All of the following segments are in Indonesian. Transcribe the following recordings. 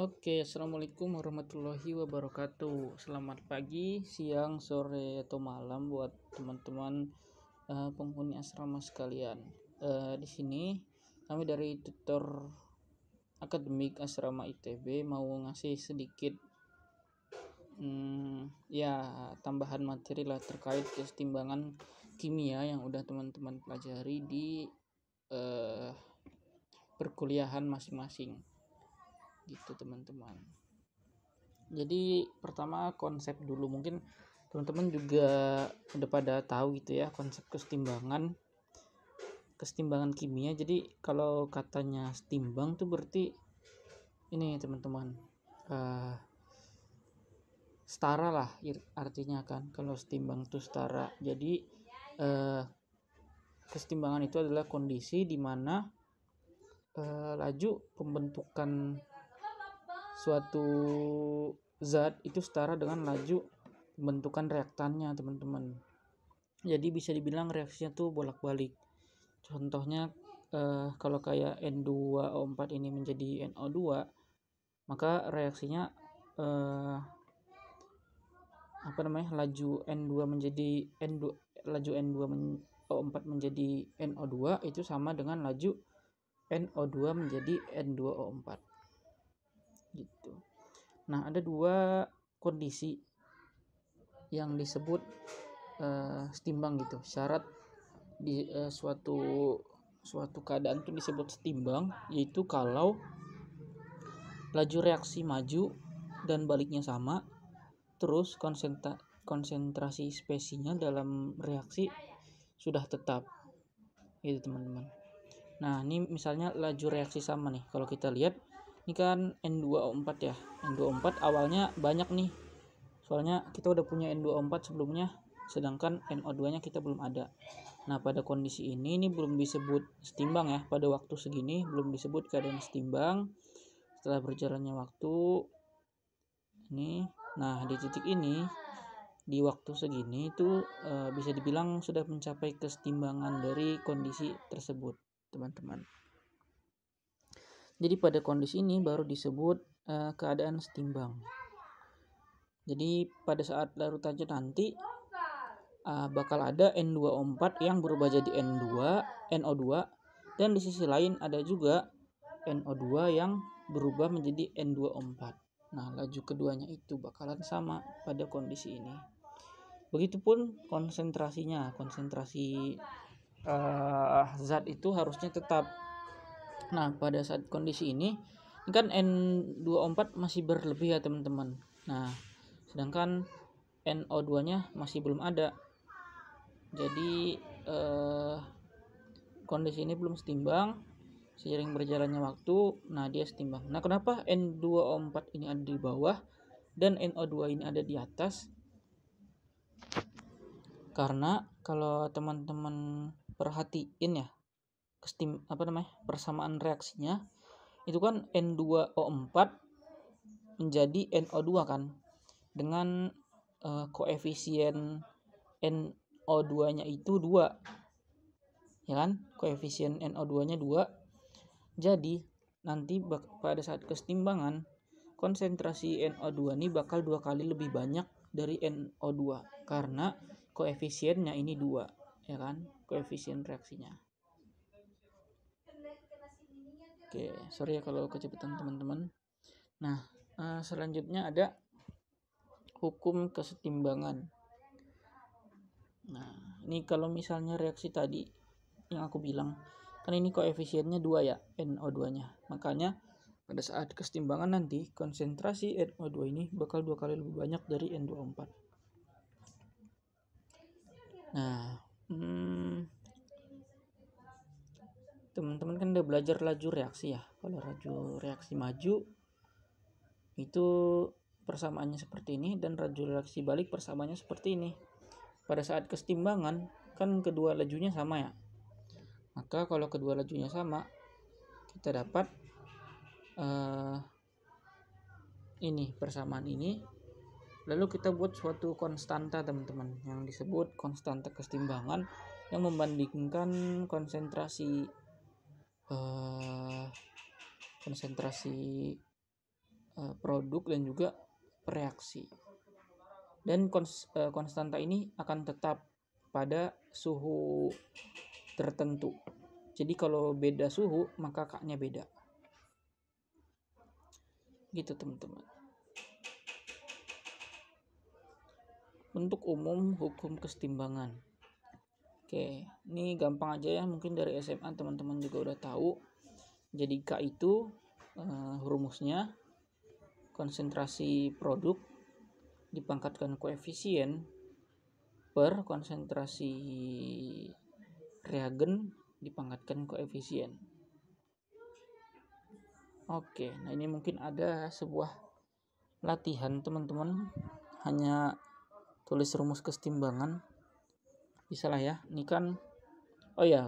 Oke, assalamualaikum warahmatullahi wabarakatuh. Selamat pagi, siang, sore, atau malam buat teman-teman uh, penghuni asrama sekalian. Uh, di sini kami dari tutor akademik asrama ITB mau ngasih sedikit um, ya tambahan materi lah terkait kesetimbangan kimia yang udah teman-teman pelajari di uh, perkuliahan masing-masing gitu teman-teman jadi pertama konsep dulu mungkin teman-teman juga udah pada tahu gitu ya konsep kesetimbangan kesetimbangan kimia jadi kalau katanya setimbang tuh berarti ini teman-teman uh, setara lah artinya kan kalau setimbang itu setara jadi uh, kesetimbangan itu adalah kondisi di mana uh, laju pembentukan suatu zat itu setara dengan laju bentukan reaktannya teman-teman jadi bisa dibilang reaksinya tuh bolak-balik contohnya eh, kalau kayak N2O4 ini menjadi NO2 maka reaksinya eh, apa namanya laju N2 menjadi N2 laju N2 men, O4 menjadi NO2 itu sama dengan laju NO2 menjadi N2O4 gitu nah ada dua kondisi yang disebut uh, setimbang gitu syarat di uh, suatu suatu keadaan itu disebut setimbang yaitu kalau laju reaksi maju dan baliknya sama terus konsentra konsentrasi spesinya dalam reaksi sudah tetap gitu teman-teman nah ini misalnya laju reaksi sama nih kalau kita lihat ini kan N2O4 ya N2O4 awalnya banyak nih soalnya kita udah punya N2O4 sebelumnya sedangkan NO2 nya kita belum ada nah pada kondisi ini ini belum disebut setimbang ya pada waktu segini belum disebut keadaan setimbang setelah berjalannya waktu ini nah di titik ini di waktu segini itu e, bisa dibilang sudah mencapai kesetimbangan dari kondisi tersebut, teman-teman. Jadi pada kondisi ini baru disebut uh, keadaan setimbang. Jadi pada saat larut tajam nanti uh, bakal ada N2O4 yang berubah jadi N2, NO2 dan di sisi lain ada juga NO2 yang berubah menjadi N2O4. Nah, laju keduanya itu bakalan sama pada kondisi ini. Begitupun konsentrasinya, konsentrasi uh, zat itu harusnya tetap Nah, pada saat kondisi ini, ini kan n 2 masih berlebih ya, teman-teman. Nah, sedangkan NO2-nya masih belum ada. Jadi, eh, kondisi ini belum setimbang. Seiring berjalannya waktu, nah dia setimbang. Nah, kenapa n 2 ini ada di bawah dan NO2 ini ada di atas? Karena kalau teman-teman perhatiin ya, kestim apa namanya persamaan reaksinya itu kan N2O4 menjadi NO2 kan dengan uh, koefisien NO2-nya itu 2 ya kan koefisien NO2-nya 2 jadi nanti pada saat kesetimbangan konsentrasi NO2 ini bakal dua kali lebih banyak dari NO2 karena koefisiennya ini dua ya kan koefisien reaksinya Oke, sorry ya kalau kecepatan teman-teman. Nah, uh, selanjutnya ada hukum kesetimbangan. Nah, ini kalau misalnya reaksi tadi yang aku bilang, kan ini koefisiennya dua ya, NO2-nya. Makanya pada saat kesetimbangan nanti, konsentrasi NO2 ini bakal dua kali lebih banyak dari N24. Nah, hmm, teman-teman kan udah belajar laju reaksi ya kalau laju reaksi maju itu persamaannya seperti ini dan laju reaksi balik persamaannya seperti ini pada saat kesetimbangan kan kedua lajunya sama ya maka kalau kedua lajunya sama kita dapat uh, ini persamaan ini lalu kita buat suatu konstanta teman-teman yang disebut konstanta kesetimbangan yang membandingkan konsentrasi uh, konsentrasi uh, produk dan juga reaksi dan kons, uh, konstanta ini akan tetap pada suhu tertentu jadi kalau beda suhu maka kaknya beda gitu teman-teman untuk umum hukum kesetimbangan Oke, ini gampang aja ya. Mungkin dari SMA teman-teman juga udah tahu. Jadi K itu uh, rumusnya konsentrasi produk dipangkatkan koefisien per konsentrasi reagen dipangkatkan koefisien. Oke, nah ini mungkin ada sebuah latihan teman-teman hanya tulis rumus kesetimbangan bisa lah ya ini kan oh ya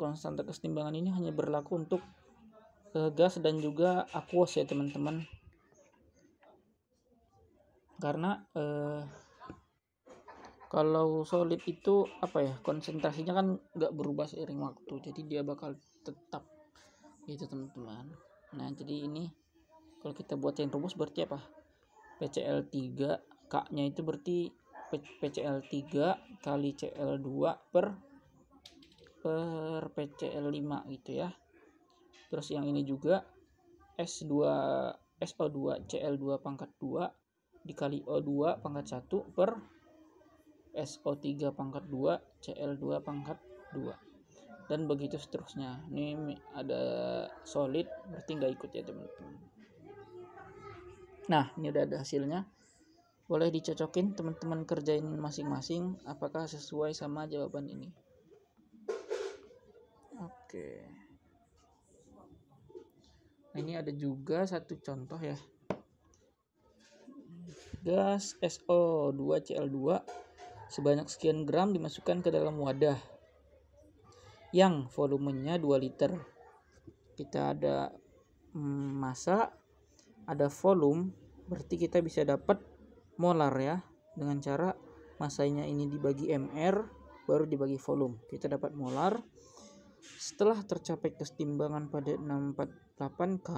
konstanta kesetimbangan ini hanya berlaku untuk eh, gas dan juga aquos ya teman-teman karena eh, kalau solid itu apa ya konsentrasinya kan nggak berubah seiring waktu jadi dia bakal tetap gitu teman-teman nah jadi ini kalau kita buat yang rumus berarti apa PCL3 K nya itu berarti PCL3 kali CL2 per per PCL5 gitu ya. Terus yang ini juga S2 SO2 CL2 pangkat 2 dikali O2 pangkat 1 per SO3 pangkat 2 CL2 pangkat 2 dan begitu seterusnya ini ada solid berarti nggak ikut ya teman-teman nah ini udah ada hasilnya boleh dicocokin teman-teman kerjain masing-masing apakah sesuai sama jawaban ini. Oke. Nah, ini ada juga satu contoh ya. Gas SO2Cl2 sebanyak sekian gram dimasukkan ke dalam wadah yang volumenya 2 liter. Kita ada mm, massa, ada volume, berarti kita bisa dapat molar ya dengan cara masanya ini dibagi mr baru dibagi volume kita dapat molar setelah tercapai kesetimbangan pada 648K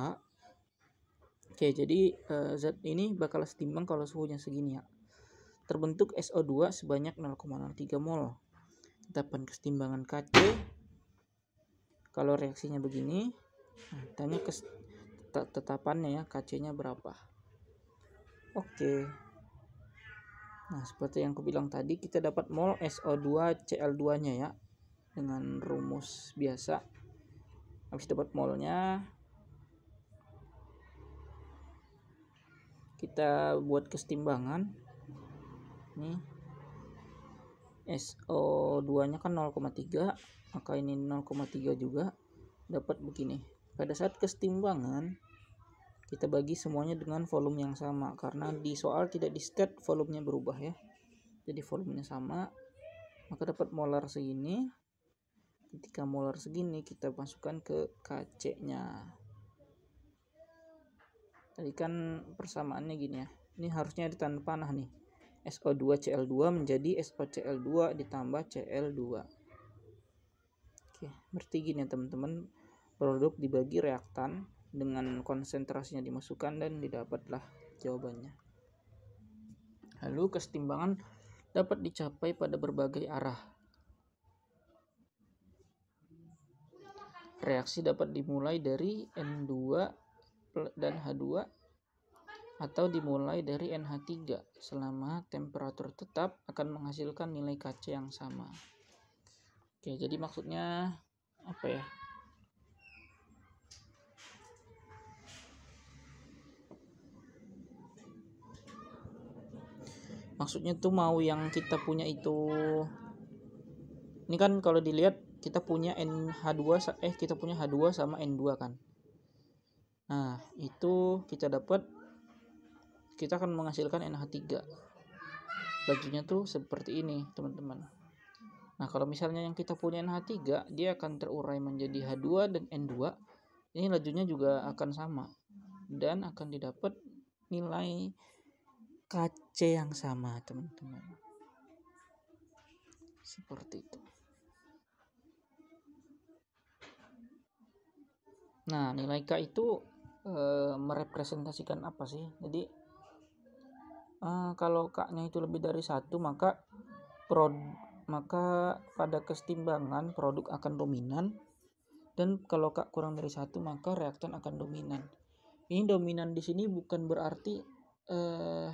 oke jadi uh, zat ini bakal setimbang kalau suhunya segini ya terbentuk SO2 sebanyak 0,03 mol dapat kesetimbangan KC kalau reaksinya begini nah, tanya ke tetapannya ya KC nya berapa oke Nah, seperti yang aku bilang tadi, kita dapat mol SO2 Cl2-nya ya dengan rumus biasa. Habis dapat molnya kita buat kesetimbangan. Nih. SO2-nya kan 0,3, maka ini 0,3 juga dapat begini. Pada saat kesetimbangan kita bagi semuanya dengan volume yang sama karena di soal tidak di state volumenya berubah ya jadi volumenya sama maka dapat molar segini ketika molar segini kita masukkan ke KC nya tadi kan persamaannya gini ya ini harusnya tanda panah nih SO2CL2 menjadi cl 2 ditambah CL2 oke berarti gini ya teman-teman produk dibagi reaktan dengan konsentrasinya dimasukkan dan didapatlah jawabannya. Lalu kesetimbangan dapat dicapai pada berbagai arah. Reaksi dapat dimulai dari N2 dan H2 atau dimulai dari NH3 selama temperatur tetap akan menghasilkan nilai KC yang sama. Oke, jadi maksudnya apa ya? maksudnya tuh mau yang kita punya itu ini kan kalau dilihat kita punya NH2 eh kita punya H2 sama N2 kan nah itu kita dapat kita akan menghasilkan NH3 bajunya tuh seperti ini teman-teman nah kalau misalnya yang kita punya NH3 dia akan terurai menjadi H2 dan N2 ini lajunya juga akan sama dan akan didapat nilai KC yang sama teman-teman seperti itu nah nilai K itu e, merepresentasikan apa sih jadi e, kalau K nya itu lebih dari satu maka prod maka pada kesetimbangan produk akan dominan dan kalau K kurang dari satu maka reaktan akan dominan ini dominan di sini bukan berarti eh,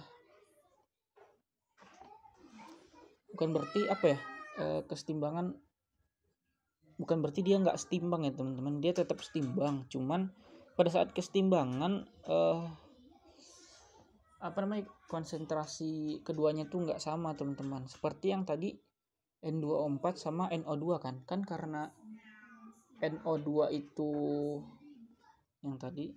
bukan berarti apa ya e, kesetimbangan bukan berarti dia nggak setimbang ya teman-teman dia tetap setimbang cuman pada saat kesetimbangan e, apa namanya konsentrasi keduanya tuh nggak sama teman-teman seperti yang tadi N2O4 sama NO2 kan kan karena NO2 itu yang tadi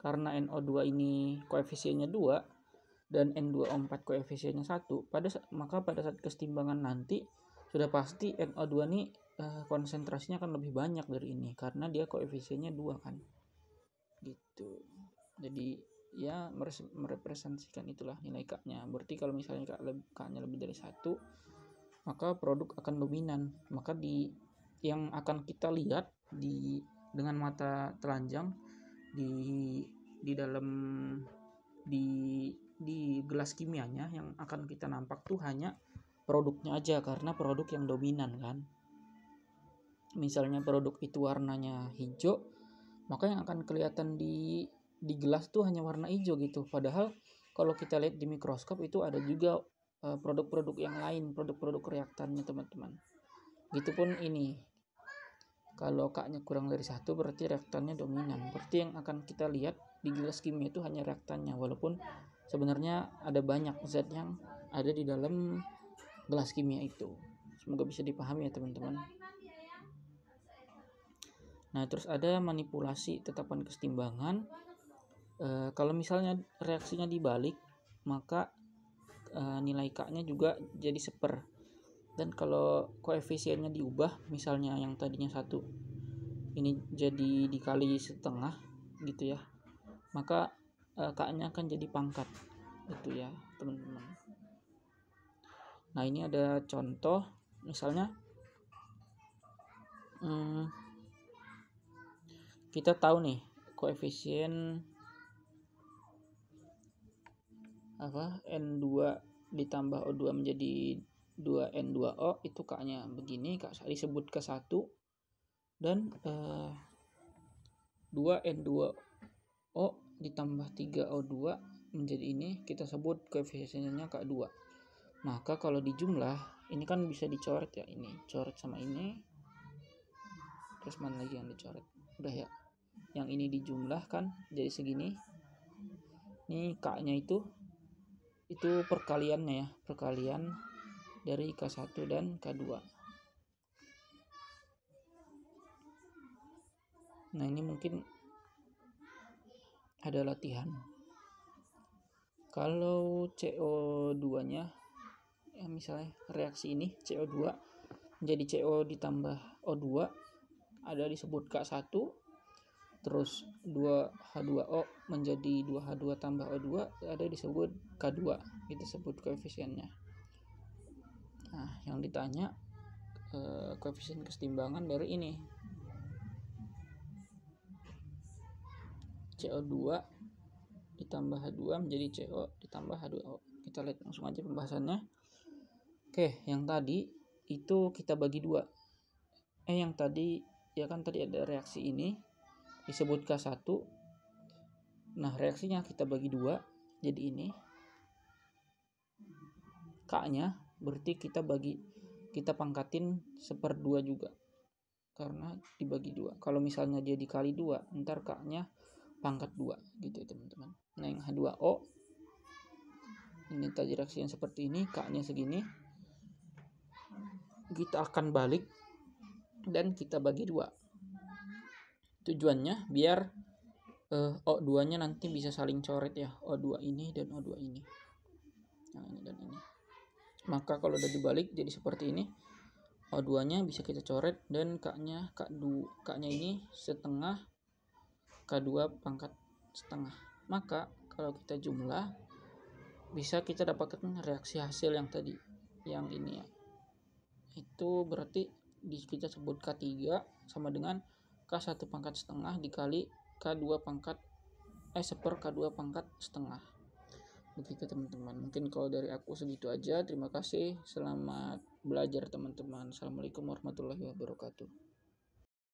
karena NO2 ini koefisiennya 2 dan N2O4 koefisiennya 1 pada maka pada saat kesetimbangan nanti sudah pasti NO2 ini eh, konsentrasinya akan lebih banyak dari ini karena dia koefisiennya 2 kan gitu jadi ya merepresentasikan itulah nilai K-nya. Berarti kalau misalnya K-nya lebih dari satu, maka produk akan dominan. Maka di yang akan kita lihat di dengan mata telanjang di di dalam di di gelas kimianya yang akan kita nampak tuh hanya produknya aja karena produk yang dominan kan misalnya produk itu warnanya hijau maka yang akan kelihatan di di gelas tuh hanya warna hijau gitu padahal kalau kita lihat di mikroskop itu ada juga eh, produk-produk yang lain produk-produk reaktannya teman-teman gitu pun ini kalau K-nya kurang dari satu berarti reaktannya dominan. Berarti yang akan kita lihat di gelas kimia itu hanya reaktannya walaupun sebenarnya ada banyak zat yang ada di dalam gelas kimia itu. Semoga bisa dipahami ya teman-teman. Nah, terus ada manipulasi tetapan kesetimbangan. E, kalau misalnya reaksinya dibalik, maka e, nilai K-nya juga jadi seper dan kalau koefisiennya diubah misalnya yang tadinya satu ini jadi dikali setengah gitu ya maka e, eh, k-nya akan jadi pangkat itu ya teman-teman nah ini ada contoh misalnya hmm, kita tahu nih koefisien apa N2 ditambah O2 menjadi 2N2O itu K-nya begini, K sebut ke 1 dan uh, eh, 2N2O ditambah 3O2 menjadi ini kita sebut koefisiennya K2. Maka kalau dijumlah ini kan bisa dicoret ya ini, coret sama ini. Terus mana lagi yang dicoret? Udah ya. Yang ini dijumlah kan jadi segini. Ini K-nya itu itu perkaliannya ya, perkalian dari K1 dan K2. Nah, ini mungkin ada latihan. Kalau CO2-nya ya misalnya reaksi ini CO2 menjadi CO ditambah O2 ada disebut K1 terus 2H2O menjadi 2H2 tambah O2 ada disebut K2 kita sebut koefisiennya nah yang ditanya eh, koefisien kesetimbangan dari ini CO2 ditambah H2 menjadi CO ditambah H2O kita lihat langsung aja pembahasannya oke yang tadi itu kita bagi dua eh yang tadi ya kan tadi ada reaksi ini disebut K1 nah reaksinya kita bagi dua jadi ini K nya berarti kita bagi kita pangkatin dua juga karena dibagi dua kalau misalnya dia dikali dua ntar kaknya pangkat dua gitu ya teman-teman nah yang H2O ini tadi reaksi yang seperti ini kaknya segini kita akan balik dan kita bagi dua tujuannya biar uh, eh, O2 nya nanti bisa saling coret ya O2 ini dan O2 ini nah ini dan ini maka kalau udah dibalik jadi seperti ini O2-nya bisa kita coret dan K-nya K2 K-nya ini setengah K2 pangkat setengah. Maka kalau kita jumlah bisa kita dapatkan reaksi hasil yang tadi yang ini ya. Itu berarti di kita sebut K3 sama dengan K1 pangkat setengah dikali K2 pangkat eh seper K2 pangkat setengah begitu teman-teman mungkin kalau dari aku segitu aja terima kasih selamat belajar teman-teman assalamualaikum warahmatullahi wabarakatuh